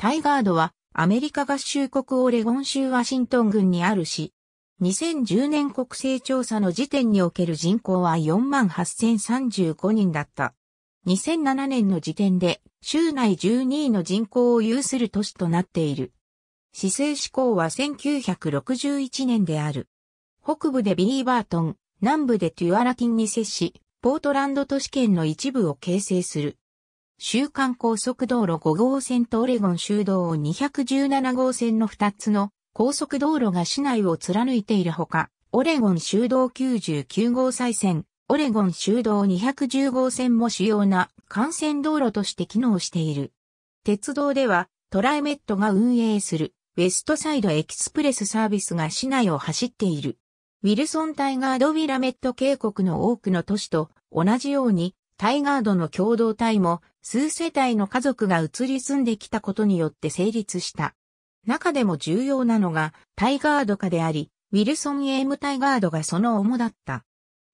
タイガードはアメリカ合衆国オレゴン州ワシントン郡にあるし、2010年国勢調査の時点における人口は48,035人だった。2007年の時点で州内12位の人口を有する都市となっている。市政志向は1961年である。北部でビリーバートン、南部でテュアラキンに接し、ポートランド都市圏の一部を形成する。週間高速道路5号線とオレゴン州道217号線の2つの高速道路が市内を貫いているほか、オレゴン州道99号再線、オレゴン州道210号線も主要な幹線道路として機能している。鉄道ではトライメットが運営するウェストサイドエキスプレスサービスが市内を走っている。ウィルソンタイガード・ウィラメット渓谷の多くの都市と同じようにタイガードの共同体も数世帯の家族が移り住んできたことによって成立した。中でも重要なのがタイガード家であり、ウィルソン・エーム・タイガードがその主だった。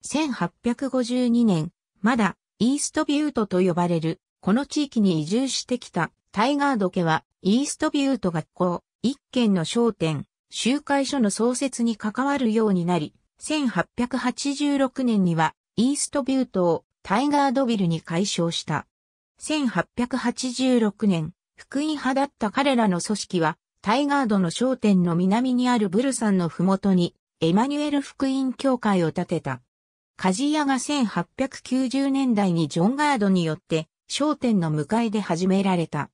1852年、まだイーストビュートと呼ばれる、この地域に移住してきたタイガード家は、イーストビュート学校、一軒の商店、集会所の創設に関わるようになり、1886年にはイーストビュートをタイガードビルに改称した。1886年、福音派だった彼らの組織は、タイガードの商店の南にあるブルサンの麓に、エマニュエル福音教会を建てた。カジヤが1890年代にジョン・ガードによって、商店の向かいで始められた。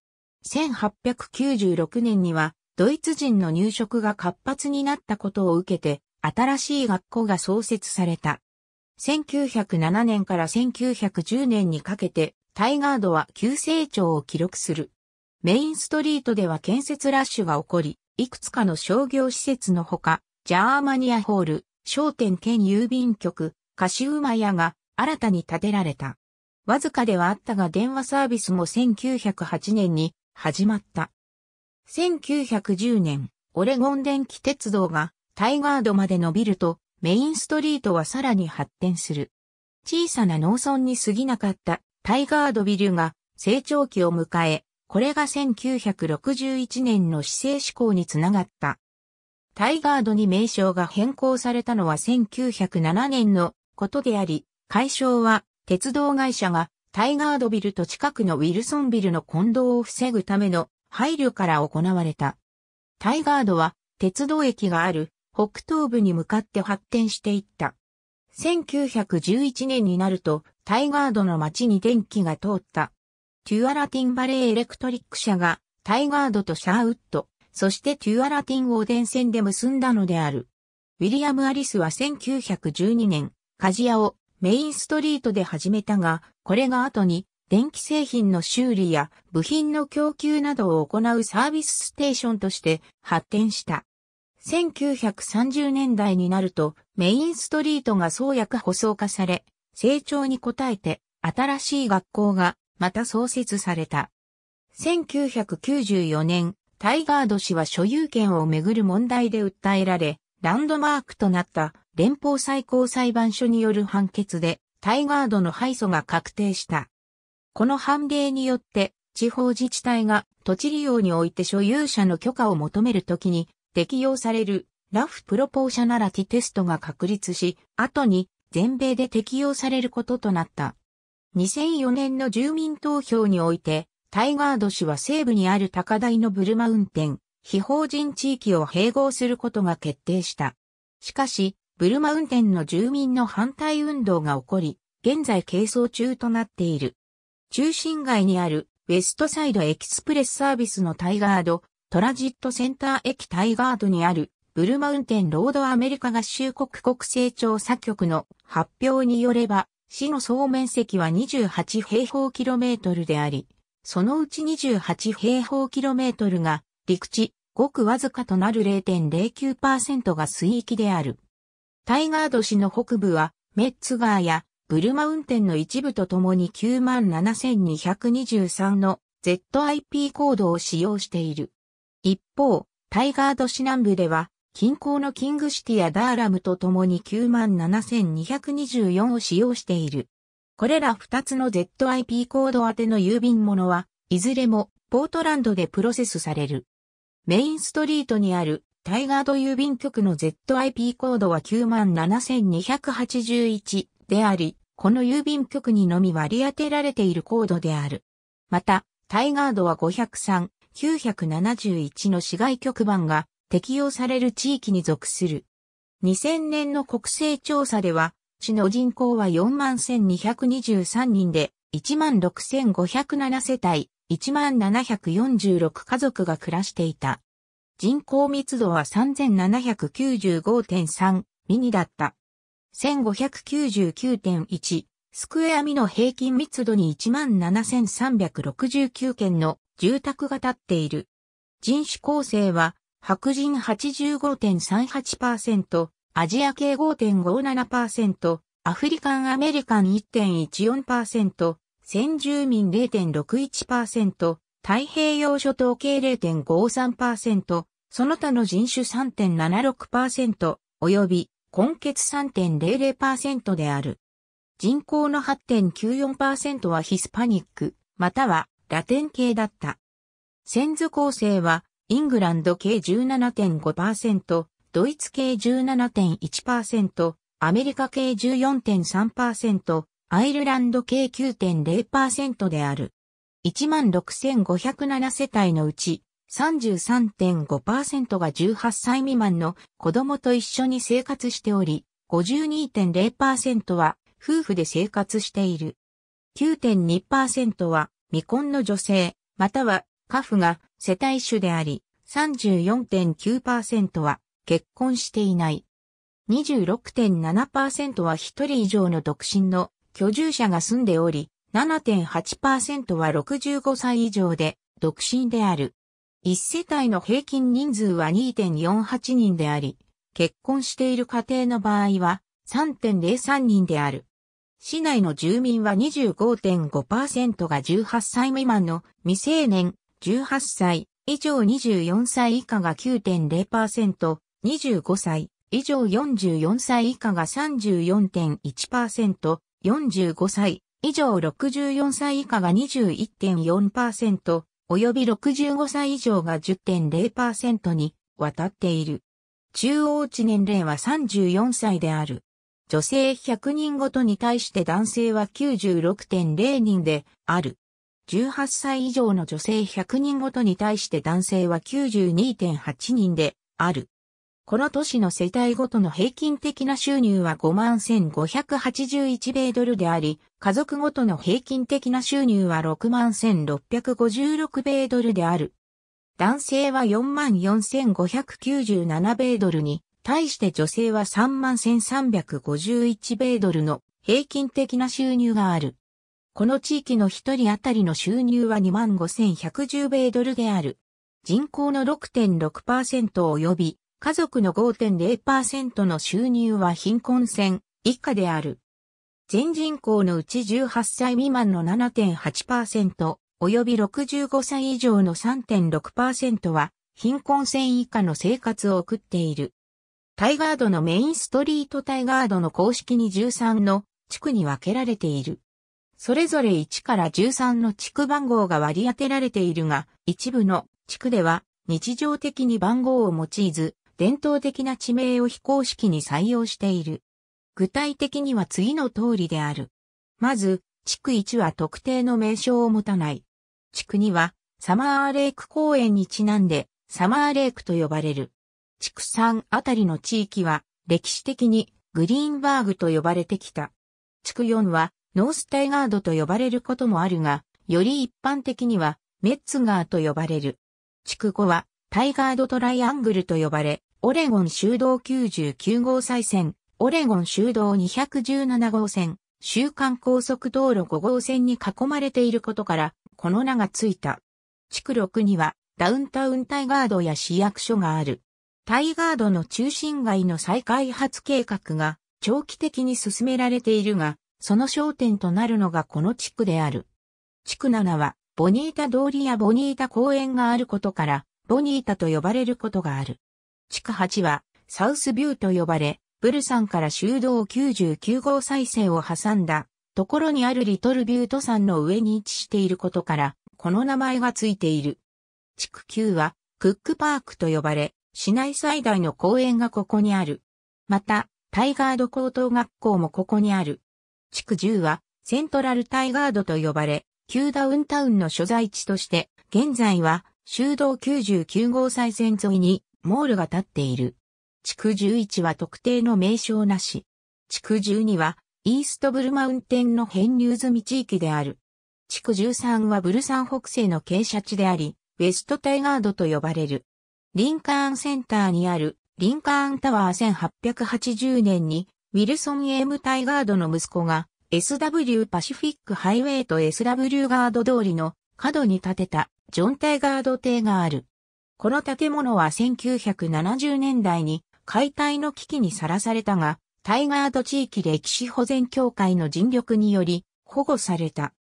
1896年には、ドイツ人の入植が活発になったことを受けて、新しい学校が創設された。1907年から1910年にかけて、タイガードは急成長を記録する。メインストリートでは建設ラッシュが起こり、いくつかの商業施設のほか、ジャーマニアホール、商店兼郵便局、カシウマ屋が新たに建てられた。わずかではあったが電話サービスも1908年に始まった。1910年、オレゴン電気鉄道がタイガードまで伸びると、メインストリートはさらに発展する。小さな農村に過ぎなかったタイガードビルが成長期を迎え、これが1961年の市政施行につながった。タイガードに名称が変更されたのは1907年のことであり、解消は鉄道会社がタイガードビルと近くのウィルソンビルの混同を防ぐための配慮から行われた。タイガードは鉄道駅がある北東部に向かって発展していった。1911年になると、タイガードの町に電気が通った。テュアラティンバレーエレクトリック社が、タイガードとシャーウッド、そしてテュアラティンを電線で結んだのである。ウィリアム・アリスは1912年、鍛冶屋をメインストリートで始めたが、これが後に電気製品の修理や部品の供給などを行うサービスステーションとして発展した。1930年代になるとメインストリートが創薬舗装化され、成長に応えて新しい学校がまた創設された。1994年、タイガード氏は所有権をめぐる問題で訴えられ、ランドマークとなった連邦最高裁判所による判決で、タイガードの敗訴が確定した。この判例によって、地方自治体が土地利用において所有者の許可を求めるときに、適用されるラフプロポーシャナラティテストが確立し、後に全米で適用されることとなった。2004年の住民投票において、タイガード氏は西部にある高台のブルマウンテン、非法人地域を併合することが決定した。しかし、ブルマウンテンの住民の反対運動が起こり、現在係争中となっている。中心街にあるウェストサイドエキスプレスサービスのタイガードトラジットセンター駅タイガードにあるブルマウンテンロードアメリカ合衆国国勢調査局の発表によれば、市の総面積は28平方キロメートルであり、そのうち28平方キロメートルが陸地、ごくわずかとなる0.09%が水域である。タイガード市の北部はメッツ川やブルマウンテンの一部とともに97,223の ZIP コードを使用している。一方、タイガード市南部では、近郊のキングシティやダーラムと共に97,224を使用している。これら2つの ZIP コード宛ての郵便物は、いずれもポートランドでプロセスされる。メインストリートにあるタイガード郵便局の ZIP コードは97,281であり、この郵便局にのみ割り当てられているコードである。また、タイガードは503、971の市外局番が適用される地域に属する。2000年の国勢調査では、市の人口は41,223人で、16,507世帯、17,746家族が暮らしていた。人口密度は3795.3ミニだった。1599.1スクエアミの平均密度に17,369件の住宅が建っている。人種構成は、白人85.38%、アジア系5.57%、アフリカンアメリカン1.14%、先住民0.61%、太平洋諸島系0.53%、その他の人種3.76%、及び、根血3.00%である。人口の8.94%はヒスパニック、またはラテン系だった。先祖構成は、イングランド系17.5%、ドイツ系17.1%、アメリカ系14.3%、アイルランド系9.0%である。16,507世帯のうち33.5%が18歳未満の子供と一緒に生活しており、52.0%は夫婦で生活している。9.2%は未婚の女性、または家父が世帯主であり、34.9%は結婚していない。26.7%は1人以上の独身の居住者が住んでおり、7.8%は65歳以上で独身である。1世帯の平均人数は2.48人であり、結婚している家庭の場合は3.03人である。市内の住民は25.5%が18歳未満の未成年、18歳以上24歳以下が9.0%、25歳以上44歳以下が34.1%、45歳以上64歳以下が21.4%、及び65歳以上が10.0%に渡っている。中央値年齢は34歳である。女性100人ごとに対して男性は96.0人である。18歳以上の女性100人ごとに対して男性は92.8人である。この都市の世帯ごとの平均的な収入は51,581米ドルであり、家族ごとの平均的な収入は61,656米ドルである。男性は44,597米ドルに、対して女性は31,351米ドルの平均的な収入がある。この地域の一人当たりの収入は25,110米ドルである。人口の6.6%及び家族の5.0%の収入は貧困線以下である。全人口のうち18歳未満の7.8%及び65歳以上の3.6%は貧困線以下の生活を送っている。タイガードのメインストリートタイガードの公式に13の地区に分けられている。それぞれ1から13の地区番号が割り当てられているが、一部の地区では日常的に番号を用いず、伝統的な地名を非公式に採用している。具体的には次の通りである。まず、地区1は特定の名称を持たない。地区2は、サマーレイク公園にちなんで、サマーレイクと呼ばれる。畜産あたりの地域は歴史的にグリーンバーグと呼ばれてきた。地区4はノースタイガードと呼ばれることもあるが、より一般的にはメッツガーと呼ばれる。地区5はタイガードトライアングルと呼ばれ、オレゴン州道99号再線、オレゴン州道217号線、週間高速道路5号線に囲まれていることから、この名がついた。地区6にはダウンタウンタイガードや市役所がある。タイガードの中心街の再開発計画が長期的に進められているが、その焦点となるのがこの地区である。地区7は、ボニータ通りやボニータ公園があることから、ボニータと呼ばれることがある。地区8は、サウスビューと呼ばれ、ブルさんから修道99号再生を挟んだ、ところにあるリトルビュート山の上に位置していることから、この名前がついている。地区9は、クックパークと呼ばれ、市内最大の公園がここにある。また、タイガード高等学校もここにある。地区10は、セントラルタイガードと呼ばれ、旧ダウンタウンの所在地として、現在は、修道99号再線沿いに、モールが建っている。地区11は特定の名称なし。地区12は、イーストブルマウンテンの編入済み地域である。地区13はブルサン北西の傾斜地であり、ウェストタイガードと呼ばれる。リンカーンセンターにあるリンカーンタワー1880年にウィルソン・エム・タイガードの息子が SW パシフィックハイウェイと SW ガード通りの角に建てたジョン・タイガード邸がある。この建物は1970年代に解体の危機にさらされたが、タイガード地域歴史保全協会の尽力により保護された。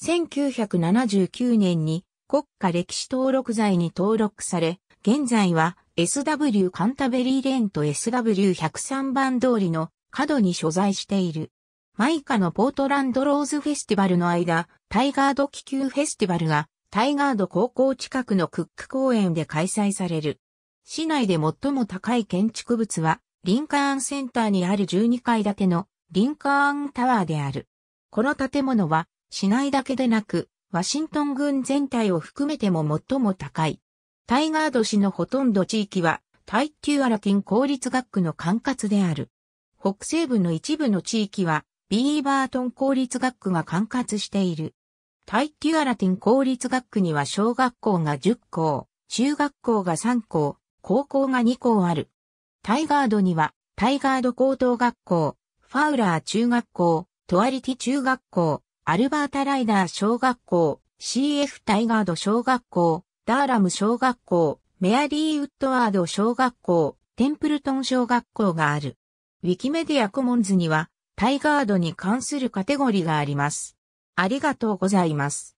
1979年に国家歴史登録財に登録され、現在は SW カンタベリーレーンと SW103 番通りの角に所在している。マイカのポートランドローズフェスティバルの間、タイガード気球フェスティバルがタイガード高校近くのクック公園で開催される。市内で最も高い建築物は、リンカーンセンターにある12階建てのリンカーンタワーである。この建物は、市内だけでなく、ワシントン郡全体を含めても最も高いタイガード市のほとんど地域は、タイテュアラティン公立学区の管轄である。北西部の一部の地域は、ビーバートン公立学区が管轄している。タイテュアラティン公立学区には小学校が10校、中学校が3校、高校が2校ある。タイガードには、タイガード高等学校、ファウラー中学校、トワリティ中学校、アルバータライダー小学校、CF タイガード小学校、ダーラム小学校、メアリー・ウッドワード小学校、テンプルトン小学校がある。ウィキメディアコモンズには、タイガードに関するカテゴリーがあります。ありがとうございます。